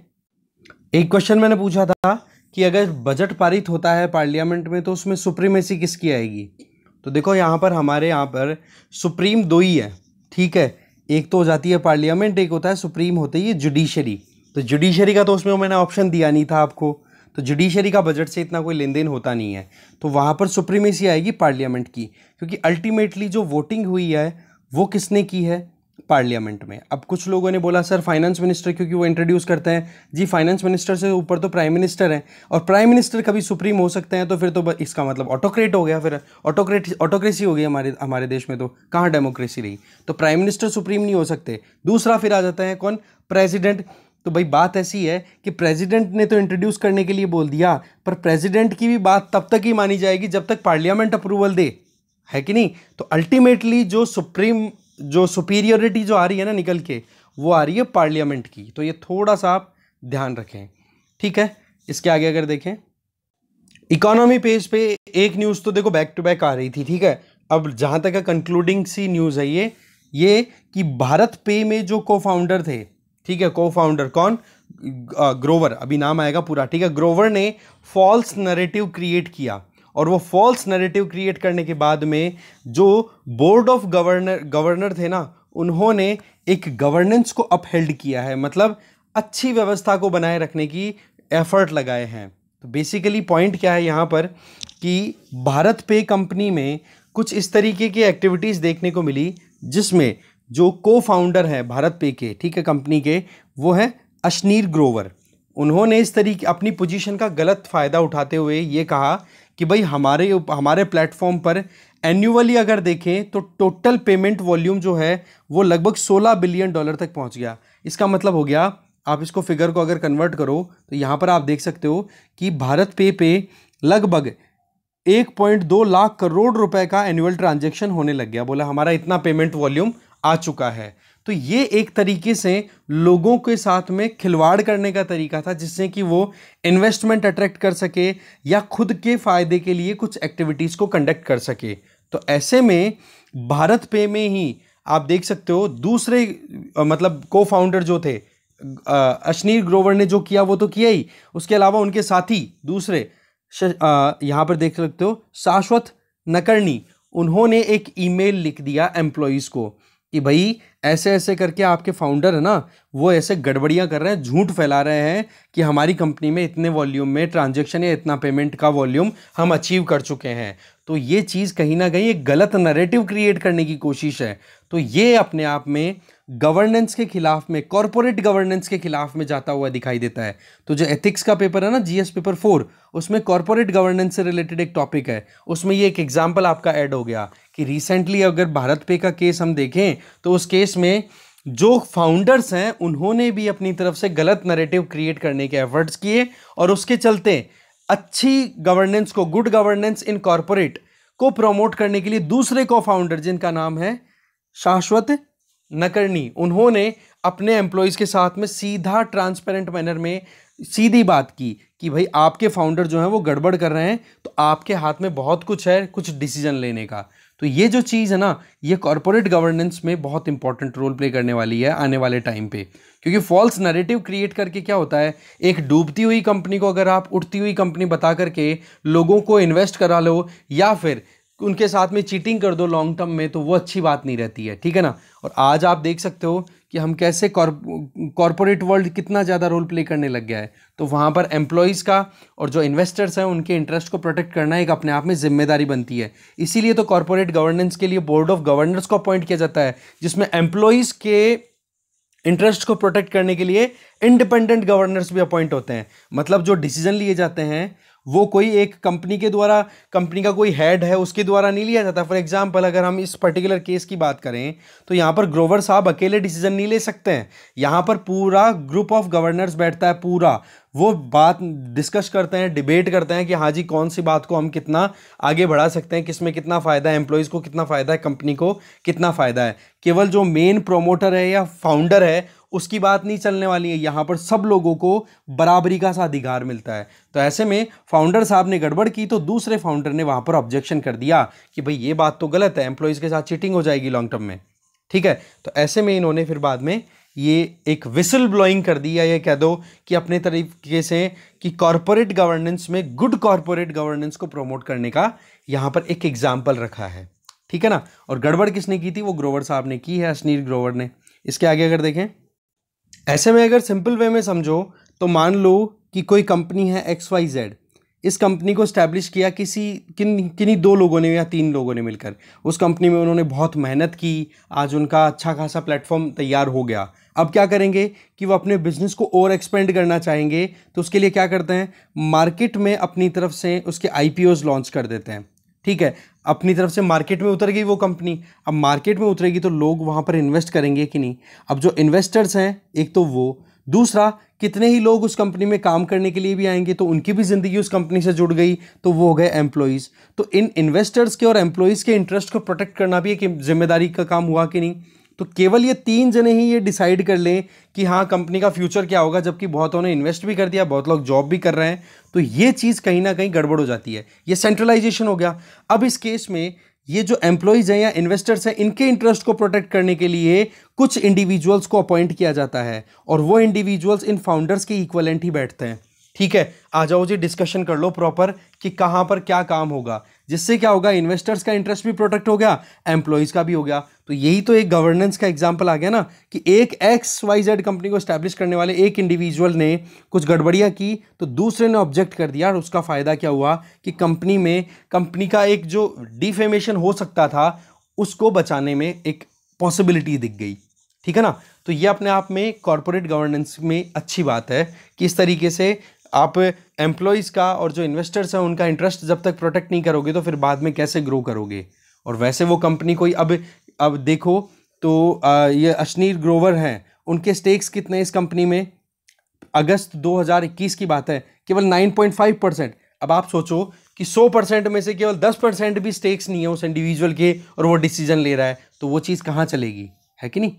Speaker 1: एक क्वेश्चन मैंने पूछा था कि अगर बजट पारित होता है पार्लियामेंट में तो उसमें सुप्रीमेसी किसकी आएगी तो देखो यहाँ पर हमारे यहाँ पर सुप्रीम दो ही है ठीक है एक तो हो जाती है पार्लियामेंट एक होता है सुप्रीम होती है जुडिशरी तो जुडिशरी का तो उसमें मैंने ऑप्शन दिया नहीं था आपको तो जुडिशरी का बजट से इतना कोई लेन देन होता नहीं है तो वहाँ पर सुप्रीमेसी आएगी पार्लियामेंट की क्योंकि अल्टीमेटली जो वोटिंग हुई है वो किसने की है पार्लियामेंट में अब कुछ लोगों ने बोला सर फाइनेंस मिनिस्टर क्योंकि वो इंट्रोड्यूस करते हैं जी फाइनेंस मिनिस्टर से ऊपर तो प्राइम मिनिस्टर हैं और प्राइम मिनिस्टर कभी सुप्रीम हो सकते हैं तो फिर तो इसका मतलब ऑटोक्रेट हो गया फिर ऑटोक्रेट ऑटोक्रेसी हो गई हमारे हमारे देश में तो कहाँ डेमोक्रेसी रही तो प्राइम मिनिस्टर सुप्रीम नहीं हो सकते दूसरा फिर आ जाता है कौन प्रेजिडेंट तो भाई बात ऐसी है कि प्रेजिडेंट ने तो इंट्रोड्यूस करने के लिए बोल दिया पर प्रेजिडेंट की भी बात तब तक ही मानी जाएगी जब तक पार्लियामेंट अप्रूवल दे है कि नहीं तो अल्टीमेटली जो सुप्रीम जो सुपीरियरिटी जो आ रही है ना निकल के वो आ रही है पार्लियामेंट की तो ये थोड़ा सा आप ध्यान रखें ठीक है इसके आगे अगर देखें इकोनॉमी पेज पे एक न्यूज़ तो देखो बैक टू बैक आ रही थी ठीक है अब जहाँ तक कंक्लूडिंग सी न्यूज़ है ये ये कि भारत पे में जो को फाउंडर थे ठीक है को फाउंडर कौन ग्रोवर अभी नाम आएगा पूरा ठीक है ग्रोवर ने फॉल्स नरेटिव क्रिएट किया और वो फॉल्स नरेटिव क्रिएट करने के बाद में जो बोर्ड ऑफ गवर्नर गवर्नर थे ना उन्होंने एक गवर्नेंस को अपहेल्ड किया है मतलब अच्छी व्यवस्था को बनाए रखने की एफर्ट लगाए हैं तो बेसिकली पॉइंट क्या है यहाँ पर कि भारत पे कंपनी में कुछ इस तरीके की एक्टिविटीज़ देखने को मिली जिसमें जो को फाउंडर हैं भारत पे के ठीक है कंपनी के वो हैं अश्नीर ग्रोवर उन्होंने इस तरीके अपनी पोजीशन का गलत फ़ायदा उठाते हुए ये कहा कि भाई हमारे हमारे प्लेटफॉर्म पर एनुअली अगर देखें तो टोटल पेमेंट वॉल्यूम जो है वो लगभग 16 बिलियन डॉलर तक पहुंच गया इसका मतलब हो गया आप इसको फिगर को अगर कन्वर्ट करो तो यहाँ पर आप देख सकते हो कि भारत पे पे लगभग एक पॉइंट दो लाख करोड़ रुपए का एनुअल ट्रांजेक्शन होने लग गया बोला हमारा इतना पेमेंट वॉल्यूम आ चुका है तो ये एक तरीके से लोगों के साथ में खिलवाड़ करने का तरीका था जिससे कि वो इन्वेस्टमेंट अट्रैक्ट कर सके या खुद के फ़ायदे के लिए कुछ एक्टिविटीज़ को कंडक्ट कर सके तो ऐसे में भारत पे में ही आप देख सकते हो दूसरे मतलब को फाउंडर जो थे अश्नीर ग्रोवर ने जो किया वो तो किया ही उसके अलावा उनके साथी दूसरे यहाँ पर देख सकते हो शाश्वत नकर्णी उन्होंने एक ईमेल लिख दिया एम्प्लॉयज़ को कि भाई ऐसे ऐसे करके आपके फाउंडर है ना वो ऐसे गड़बड़ियाँ कर रहे हैं झूठ फैला रहे हैं कि हमारी कंपनी में इतने वॉल्यूम में ट्रांजेक्शन या इतना पेमेंट का वॉल्यूम हम अचीव कर चुके हैं तो ये चीज़ कहीं ना कहीं एक गलत नरेटिव क्रिएट करने की कोशिश है तो ये अपने आप में गवर्नेंस के खिलाफ में कॉरपोरेट गवर्नेंस के खिलाफ में जाता हुआ दिखाई देता है तो जो एथिक्स का पेपर है ना जीएस पेपर फोर उसमें कॉरपोरेट गवर्नेंस से रिलेटेड एक टॉपिक है उसमें ये एक एग्जाम्पल आपका ऐड हो गया कि रिसेंटली अगर भारत पे का केस हम देखें तो उस केस में जो फाउंडर्स हैं उन्होंने भी अपनी तरफ से गलत नरेटिव क्रिएट करने के एफर्ट्स किए और उसके चलते अच्छी गवर्नेंस को गुड गवर्नेंस इन कॉरपोरेट को प्रमोट करने के लिए दूसरे को फाउंडर जिनका नाम है शाश्वत नकरनी उन्होंने अपने एम्प्लॉयज़ के साथ में सीधा ट्रांसपेरेंट मैनर में सीधी बात की कि भाई आपके फाउंडर जो हैं वो गड़बड़ कर रहे हैं तो आपके हाथ में बहुत कुछ है कुछ डिसीजन लेने का तो ये जो चीज़ है ना ये कॉरपोरेट गवर्नेंस में बहुत इंपॉर्टेंट रोल प्ले करने वाली है आने वाले टाइम पे क्योंकि फॉल्स नरेटिव क्रिएट करके क्या होता है एक डूबती हुई कंपनी को अगर आप उठती हुई कंपनी बता करके लोगों को इन्वेस्ट करा लो या फिर उनके साथ में चीटिंग कर दो लॉन्ग टर्म में तो वो अच्छी बात नहीं रहती है ठीक है ना और आज आप देख सकते हो कि हम कैसे कॉरपोरेट वर्ल्ड कितना ज़्यादा रोल प्ले करने लग गया है तो वहाँ पर एम्प्लॉयज़ का और जो इन्वेस्टर्स हैं उनके इंटरेस्ट को प्रोटेक्ट करना एक अपने आप में जिम्मेदारी बनती है इसीलिए तो कॉरपोरेट गवर्नेंस के लिए बोर्ड ऑफ गवर्नर्स को अपॉइंट किया जाता है जिसमें एम्प्लॉयज़ के इंटरेस्ट को प्रोटेक्ट करने के लिए इंडिपेंडेंट गवर्नर्स भी अपॉइंट होते हैं मतलब जो डिसीजन लिए जाते हैं वो कोई एक कंपनी के द्वारा कंपनी का कोई हेड है उसके द्वारा नहीं लिया जाता फॉर एग्जांपल अगर हम इस पर्टिकुलर केस की बात करें तो यहाँ पर ग्रोवर साहब अकेले डिसीजन नहीं ले सकते हैं यहाँ पर पूरा ग्रुप ऑफ गवर्नर्स बैठता है पूरा वो बात डिस्कस करते हैं डिबेट करते हैं कि हाँ जी कौन सी बात को हम कितना आगे बढ़ा सकते हैं किस में कितना फ़ायदा है एम्प्लॉयज़ को कितना फ़ायदा है कंपनी को कितना फ़ायदा है केवल जो मेन प्रोमोटर है या फाउंडर है उसकी बात नहीं चलने वाली है यहाँ पर सब लोगों को बराबरी का सा अधिकार मिलता है तो ऐसे में फाउंडर साहब ने गड़बड़ की तो दूसरे फाउंडर ने वहाँ पर ऑब्जेक्शन कर दिया कि भाई ये बात तो गलत है एम्प्लॉयज़ के साथ चीटिंग हो जाएगी लॉन्ग टर्म में ठीक है तो ऐसे में इन्होंने फिर बाद में ये एक विसल ब्लोइंग कर दी या ये कह दो कि अपने तरीके से कि कॉरपोरेट गवर्नेंस में गुड कॉरपोरेट गवर्नेंस को प्रमोट करने का यहाँ पर एक एग्जाम्पल रखा है ठीक है ना और गड़बड़ किसने की थी वो ग्रोवर साहब ने की है असनीर ग्रोवर ने इसके आगे अगर देखें ऐसे में अगर सिंपल वे में समझो तो मान लो कि कोई कंपनी है एक्स वाई जेड इस कंपनी को स्टैब्लिश किया किसी किन किन्हीं दो लोगों ने या तीन लोगों ने मिलकर उस कंपनी में उन्होंने बहुत मेहनत की आज उनका अच्छा खासा प्लेटफॉर्म तैयार हो गया अब क्या करेंगे कि वो अपने बिजनेस को और एक्सपेंड करना चाहेंगे तो उसके लिए क्या करते हैं मार्केट में अपनी तरफ से उसके आई लॉन्च कर देते हैं ठीक है अपनी तरफ से मार्केट में उतर गई वो कंपनी अब मार्केट में उतरेगी तो लोग वहाँ पर इन्वेस्ट करेंगे कि नहीं अब जो इन्वेस्टर्स हैं एक तो वो दूसरा कितने ही लोग उस कंपनी में काम करने के लिए भी आएंगे तो उनकी भी ज़िंदगी उस कंपनी से जुड़ गई तो वो हो गए एम्प्लॉयज़ तो इन इन्वेस्टर्स के और एम्प्लॉयज़ के इंटरेस्ट को प्रोटेक्ट करना भी एक जिम्मेदारी का काम हुआ कि नहीं तो केवल ये तीन जने ही ये डिसाइड कर लें कि हाँ कंपनी का फ्यूचर क्या होगा जबकि बहुत ने इन्वेस्ट भी कर दिया बहुत लोग जॉब भी कर रहे हैं तो ये चीज़ कहीं ना कहीं गड़बड़ हो जाती है ये सेंट्रलाइजेशन हो गया अब इस केस में ये जो एम्प्लॉयज़ हैं या इन्वेस्टर्स हैं इनके इंटरेस्ट को प्रोटेक्ट करने के लिए कुछ इंडिविजुअल्स को अपॉइंट किया जाता है और वो इंडिविजुअल्स इन फाउंडर्स के इक्वलेंट ही बैठते हैं ठीक है आ जाओ जी डिस्कशन कर लो प्रॉपर कि कहाँ पर क्या काम होगा जिससे क्या होगा इन्वेस्टर्स का इंटरेस्ट भी प्रोटेक्ट हो गया एम्प्लॉयज का भी हो गया तो यही तो एक गवर्नेंस का एग्जाम्पल आ गया ना कि एक एक्स वाई जेड कंपनी को स्टैब्लिश करने वाले एक इंडिविजुअल ने कुछ गड़बड़ियाँ की तो दूसरे ने ऑब्जेक्ट कर दिया और उसका फ़ायदा क्या हुआ कि कंपनी में कंपनी का एक जो डिफेमेशन हो सकता था उसको बचाने में एक पॉसिबिलिटी दिख गई ठीक है ना तो ये अपने आप में कॉरपोरेट गवर्नेंस में अच्छी बात है कि इस तरीके से आप एम्प्लॉयज़ का और जो इन्वेस्टर्स हैं उनका इंटरेस्ट जब तक प्रोटेक्ट नहीं करोगे तो फिर बाद में कैसे ग्रो करोगे और वैसे वो कंपनी कोई अब अब देखो तो आ, ये अश्नीर ग्रोवर हैं उनके स्टेक्स कितने इस कंपनी में अगस्त 2021 की बात है केवल 9.5 परसेंट अब आप सोचो कि 100 परसेंट में से केवल 10 परसेंट भी स्टेक्स नहीं है उस इंडिविजुअल के और वो डिसीजन ले रहा है तो वो चीज़ कहाँ चलेगी है कि नहीं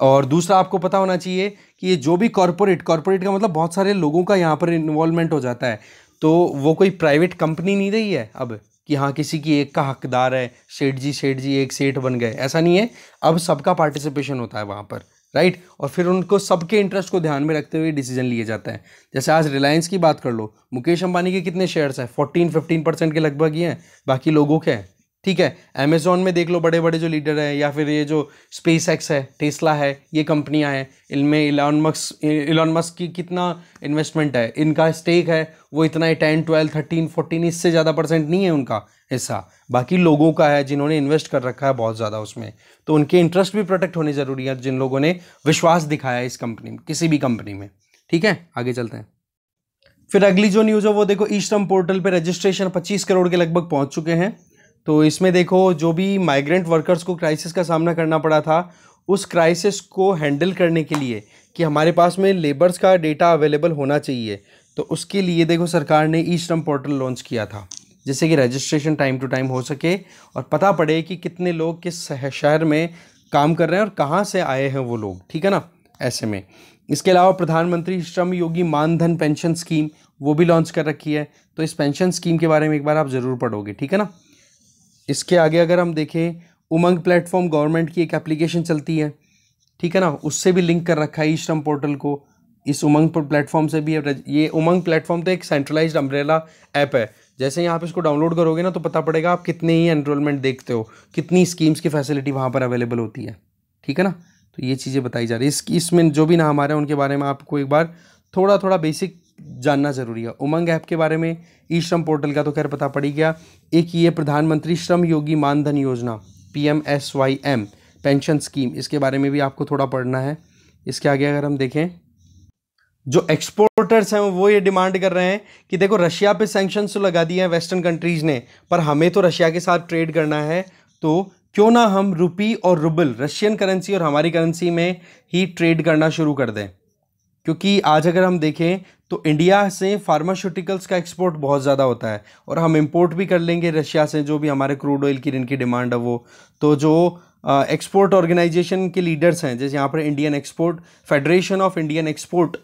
Speaker 1: और दूसरा आपको पता होना चाहिए कि ये जो भी कॉरपोरेट कॉरपोरेट का मतलब बहुत सारे लोगों का यहाँ पर इन्वॉल्वमेंट हो जाता है तो वो कोई प्राइवेट कंपनी नहीं रही है अब कि हाँ किसी की एक का हकदार है सेठ जी सेठ जी एक सेठ बन गए ऐसा नहीं है अब सबका पार्टिसिपेशन होता है वहाँ पर राइट और फिर उनको सबके इंटरेस्ट को ध्यान में रखते हुए डिसीजन लिए जाते हैं जैसे आज रिलायंस की बात कर लो मुकेश अंबानी के कितने शेयर्स हैं फोर्टीन फिफ्टीन परसेंट के लगभग ही हैं बाकी लोगों के हैं ठीक है अमेजोन में देख लो बड़े बड़े जो लीडर हैं या फिर ये जो स्पेस एक्स है टेस्ला है ये कंपनियां हैं इनमें इलॉन मस्क इलॉन मस्क की कितना इन्वेस्टमेंट है इनका स्टेक है वो इतना ही टेन ट्वेल्व थर्टीन फोर्टीन इससे ज़्यादा परसेंट नहीं है उनका हिस्सा बाकी लोगों का है जिन्होंने इन्वेस्ट कर रखा है बहुत ज़्यादा उसमें तो उनके इंटरेस्ट भी प्रोटेक्ट होने ज़रूरी है जिन लोगों ने विश्वास दिखाया इस कंपनी में किसी भी कंपनी में ठीक है आगे चलते हैं फिर अगली जो न्यूज़ है वो देखो ई पोर्टल पे रजिस्ट्रेशन 25 करोड़ के लगभग पहुंच चुके हैं तो इसमें देखो जो भी माइग्रेंट वर्कर्स को क्राइसिस का सामना करना पड़ा था उस क्राइसिस को हैंडल करने के लिए कि हमारे पास में लेबर्स का डेटा अवेलेबल होना चाहिए तो उसके लिए देखो सरकार ने ई श्रम पोर्टल लॉन्च किया था जिससे कि रजिस्ट्रेशन टाइम टू टाइम हो सके और पता पड़े कि कितने लोग किस शहर में काम कर रहे हैं और कहाँ से आए हैं वो लोग ठीक है ना ऐसे में इसके अलावा प्रधानमंत्री श्रम योगी मानधन पेंशन स्कीम वो भी लॉन्च कर रखी है तो इस पेंशन स्कीम के बारे में एक बार आप ज़रूर पढ़ोगे ठीक है ना इसके आगे अगर हम देखें उमंग प्लेटफॉर्म गवर्नमेंट की एक एप्लीकेशन चलती है ठीक है ना उससे भी लिंक कर रखा है ई श्रम पोर्टल को इस उमंग प्लेटफॉर्म से भी ये उमंग प्लेटफॉर्म तो एक सेंट्रलाइज्ड अम्ब्रेला ऐप है जैसे यहाँ आप इसको डाउनलोड करोगे ना तो पता पड़ेगा आप कितने ही एनरोलमेंट देखते हो कितनी स्कीम्स की फैसिलिटी वहाँ पर अवेलेबल होती है ठीक है ना तो ये चीज़ें बताई जा रही है इस इसमें जो भी नाम आ रहे हैं उनके बारे में आपको एक बार थोड़ा थोड़ा बेसिक जानना जरूरी है उमंग ऐप के बारे में ई श्रम पोर्टल का तो खैर पता पड़ गया एक ये प्रधानमंत्री श्रम Yogi Maandhan Yojana P M S Y M pension scheme इसके बारे में भी आपको थोड़ा पढ़ना है इसके आगे अगर हम देखें जो एक्सपोर्टर्स हैं वो ये डिमांड कर रहे हैं कि देखो रशिया पे सैंक्शंस तो लगा दिए हैं वेस्टर्न कंट्रीज़ ने पर हमें तो रशिया के साथ ट्रेड करना है तो क्यों ना हम रुपी और रुबल रशियन करेंसी और हमारी करेंसी में ही ट्रेड करना शुरू कर दें क्योंकि आज अगर हम देखें तो इंडिया से फार्मास्यूटिकल्स का एक्सपोर्ट बहुत ज़्यादा होता है और हम इम्पोर्ट भी कर लेंगे रशिया से जो भी हमारे क्रूड ऑयल की इनकी डिमांड है वो तो जो एक्सपोर्ट ऑर्गेनाइजेशन के लीडर्स हैं जैसे यहाँ पर Indian export federation of Indian export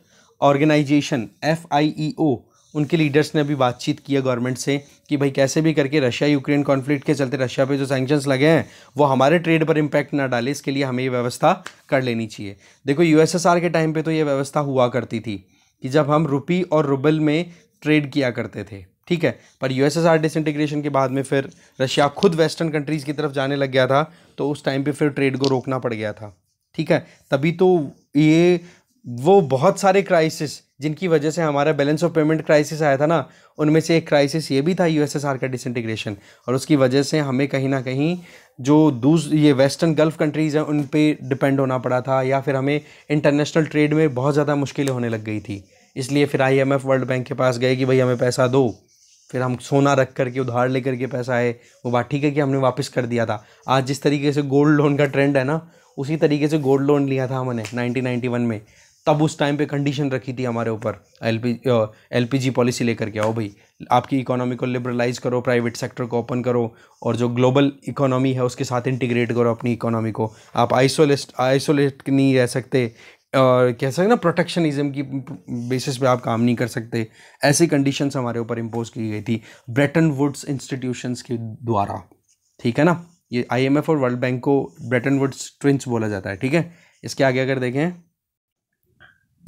Speaker 1: organization F I E O उनके लीडर्स ने अभी बातचीत की है गवर्नमेंट से कि भाई कैसे भी करके रशिया यूक्रेन कॉन्फ्लिक्ट के चलते रशिया पे जो सैंक्शंस लगे हैं वो हमारे ट्रेड पर इम्पैक्ट ना डाले इसके लिए हमें ये व्यवस्था कर लेनी चाहिए देखो यूएसएसआर के टाइम पे तो ये व्यवस्था हुआ करती थी कि जब हम रुपी और रुबल में ट्रेड किया करते थे ठीक है पर यूएसएसआर डिसइंटीग्रेशन के बाद में फिर रशिया खुद वेस्टर्न कंट्रीज़ की तरफ जाने लग गया था तो उस टाइम पे फिर ट्रेड को रोकना पड़ गया था ठीक है तभी तो ये वो बहुत सारे क्राइसिस जिनकी वजह से हमारा बैलेंस ऑफ पेमेंट क्राइसिस आया था ना उनमें से एक क्राइसिस ये भी था यूएसएसआर का डिसइंटीग्रेशन और उसकी वजह से हमें कहीं ना कहीं जो दूस ये वेस्टर्न गल्फ़ कंट्रीज़ हैं उन पे डिपेंड होना पड़ा था या फिर हमें इंटरनेशनल ट्रेड में बहुत ज़्यादा मुश्किलें होने लग गई थी इसलिए फिर आईएमएफ वर्ल्ड बैंक के पास गए कि भाई हमें पैसा दो फिर हम सोना रख करके उधार ले करके पैसा आए वो बात ठीक है कि हमने वापस कर दिया था आज जिस तरीके से गोल्ड लोन का ट्रेंड है ना उसी तरीके से गोल्ड लोन लिया था हमने 1991 में तब उस टाइम पे कंडीशन रखी थी हमारे ऊपर एल पी पॉलिसी लेकर के आओ भाई आपकी इकोनॉमी को लिबरलाइज करो प्राइवेट सेक्टर को ओपन करो और जो ग्लोबल इकोनॉमी है उसके साथ इंटीग्रेट करो अपनी इकोनॉमी को आप आइसोलेट आइसोलेट नहीं रह सकते और कह सकते ना प्रोटेक्शनिज्म की बेसिस पे आप काम नहीं कर सकते ऐसी कंडीशंस हमारे ऊपर इम्पोज की गई थी ब्रेटन वुड्स इंस्टीट्यूशंस के द्वारा ठीक है ना ये आईएमएफ और वर्ल्ड बैंक को ब्रेटन वुड्स ट्विंस बोला जाता है ठीक है इसके आगे अगर देखें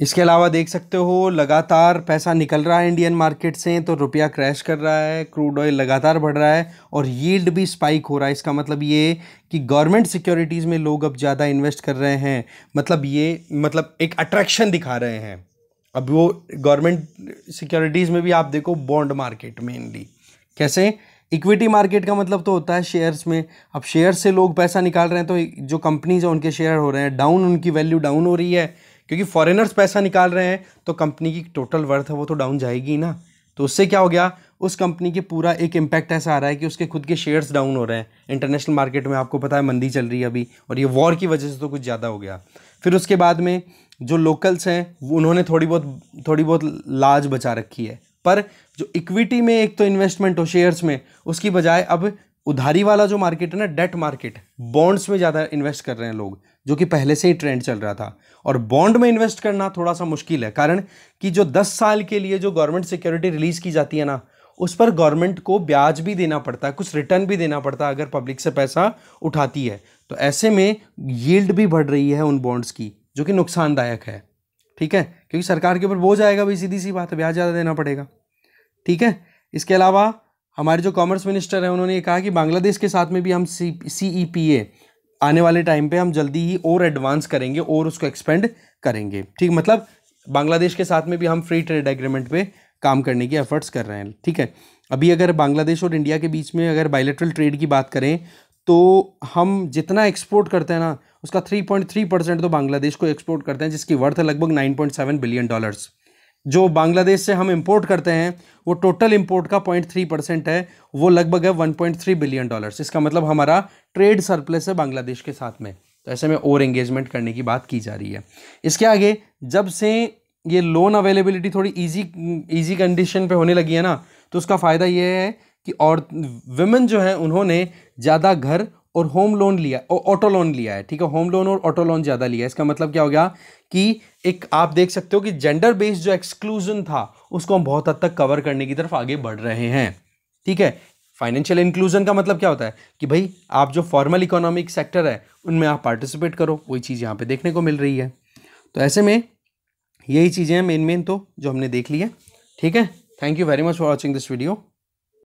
Speaker 1: इसके अलावा देख सकते हो लगातार पैसा निकल रहा है इंडियन मार्केट से तो रुपया क्रैश कर रहा है क्रूड ऑयल लगातार बढ़ रहा है और यील्ड भी स्पाइक हो रहा है इसका मतलब ये कि गवर्नमेंट सिक्योरिटीज़ में लोग अब ज़्यादा इन्वेस्ट कर रहे हैं मतलब ये मतलब एक अट्रैक्शन दिखा रहे हैं अब वो गवर्नमेंट सिक्योरिटीज़ में भी आप देखो बॉन्ड मार्केट मेनली कैसे इक्विटी मार्केट का मतलब तो होता है शेयर्स में अब शेयर से लोग पैसा निकाल रहे हैं तो जो कंपनीज हैं उनके शेयर हो रहे हैं डाउन उनकी वैल्यू डाउन हो रही है क्योंकि फॉरेनर्स पैसा निकाल रहे हैं तो कंपनी की टोटल वर्थ है वो तो डाउन जाएगी ना तो उससे क्या हो गया उस कंपनी के पूरा एक इम्पैक्ट ऐसा आ रहा है कि उसके खुद के शेयर्स डाउन हो रहे हैं इंटरनेशनल मार्केट में आपको पता है मंदी चल रही है अभी और ये वॉर की वजह से तो कुछ ज़्यादा हो गया फिर उसके बाद में जो लोकल्स हैं उन्होंने थोड़ी बहुत थोड़ी बहुत लाज बचा रखी है पर जो इक्विटी में एक तो इन्वेस्टमेंट हो शेयर्स में उसकी बजाय अब उधारी वाला जो मार्केट है ना डेट मार्केट बॉन्ड्स में ज़्यादा इन्वेस्ट कर रहे हैं लोग जो कि पहले से ही ट्रेंड चल रहा था और बॉन्ड में इन्वेस्ट करना थोड़ा सा मुश्किल है कारण कि जो 10 साल के लिए जो गवर्नमेंट सिक्योरिटी रिलीज़ की जाती है ना उस पर गवर्नमेंट को ब्याज भी देना पड़ता है कुछ रिटर्न भी देना पड़ता है अगर पब्लिक से पैसा उठाती है तो ऐसे में यील्ड भी बढ़ रही है उन बॉन्ड्स की जो कि नुकसानदायक है ठीक है क्योंकि सरकार के ऊपर बोझ आएगा भाई सीधी सी बात है ब्याज ज़्यादा देना पड़ेगा ठीक है इसके अलावा हमारे जो कॉमर्स मिनिस्टर हैं उन्होंने ये कहा कि बांग्लादेश के साथ में भी हम सी सी ई पी ए आने वाले टाइम पे हम जल्दी ही और एडवांस करेंगे और उसको एक्सपेंड करेंगे ठीक मतलब बांग्लादेश के साथ में भी हम फ्री ट्रेड एग्रीमेंट पे काम करने की एफर्ट्स कर रहे हैं ठीक है अभी अगर बांग्लादेश और इंडिया के बीच में अगर बायलेट्रल ट्रेड की बात करें तो हम जितना एक्सपोर्ट करते हैं ना उसका थ्री परसेंट तो बांग्लादेश को एक्सपोर्ट करते हैं जिसकी वर्थ है लगभग नाइन बिलियन डॉलर्स जो बांग्लादेश से हम इम्पोर्ट करते हैं वो टोटल इम्पोर्ट का पॉइंट थ्री परसेंट है वो लगभग है one point three billion dollars इसका मतलब हमारा ट्रेड सरप्लस है बांग्लादेश के साथ में तो ऐसे में ओवर एंगेजमेंट करने की बात की जा रही है इसके आगे जब से ये लोन अवेलेबिलिटी थोड़ी ईजी ईजी कंडीशन पर होने लगी है ना तो उसका फ़ायदा ये है कि और वुमेन जो हैं उन्होंने ज़्यादा घर और होम लोन लिया और ऑटो लोन लिया है ठीक है होम लोन और ऑटो लोन ज़्यादा लिया है इसका मतलब क्या हो गया कि एक आप देख सकते हो कि जेंडर बेस्ड जो एक्सक्लूजन था उसको हम बहुत हद तक कवर करने की तरफ आगे बढ़ रहे हैं ठीक है फाइनेंशियल इंक्लूजन का मतलब क्या होता है कि भाई आप जो फॉर्मल इकोनॉमिक सेक्टर है उनमें आप पार्टिसिपेट करो वही चीज़ यहाँ पे देखने को मिल रही है तो ऐसे में यही चीज़ें हैं मेन मेन तो जो हमने देख ली है ठीक है thank you very much for watching this video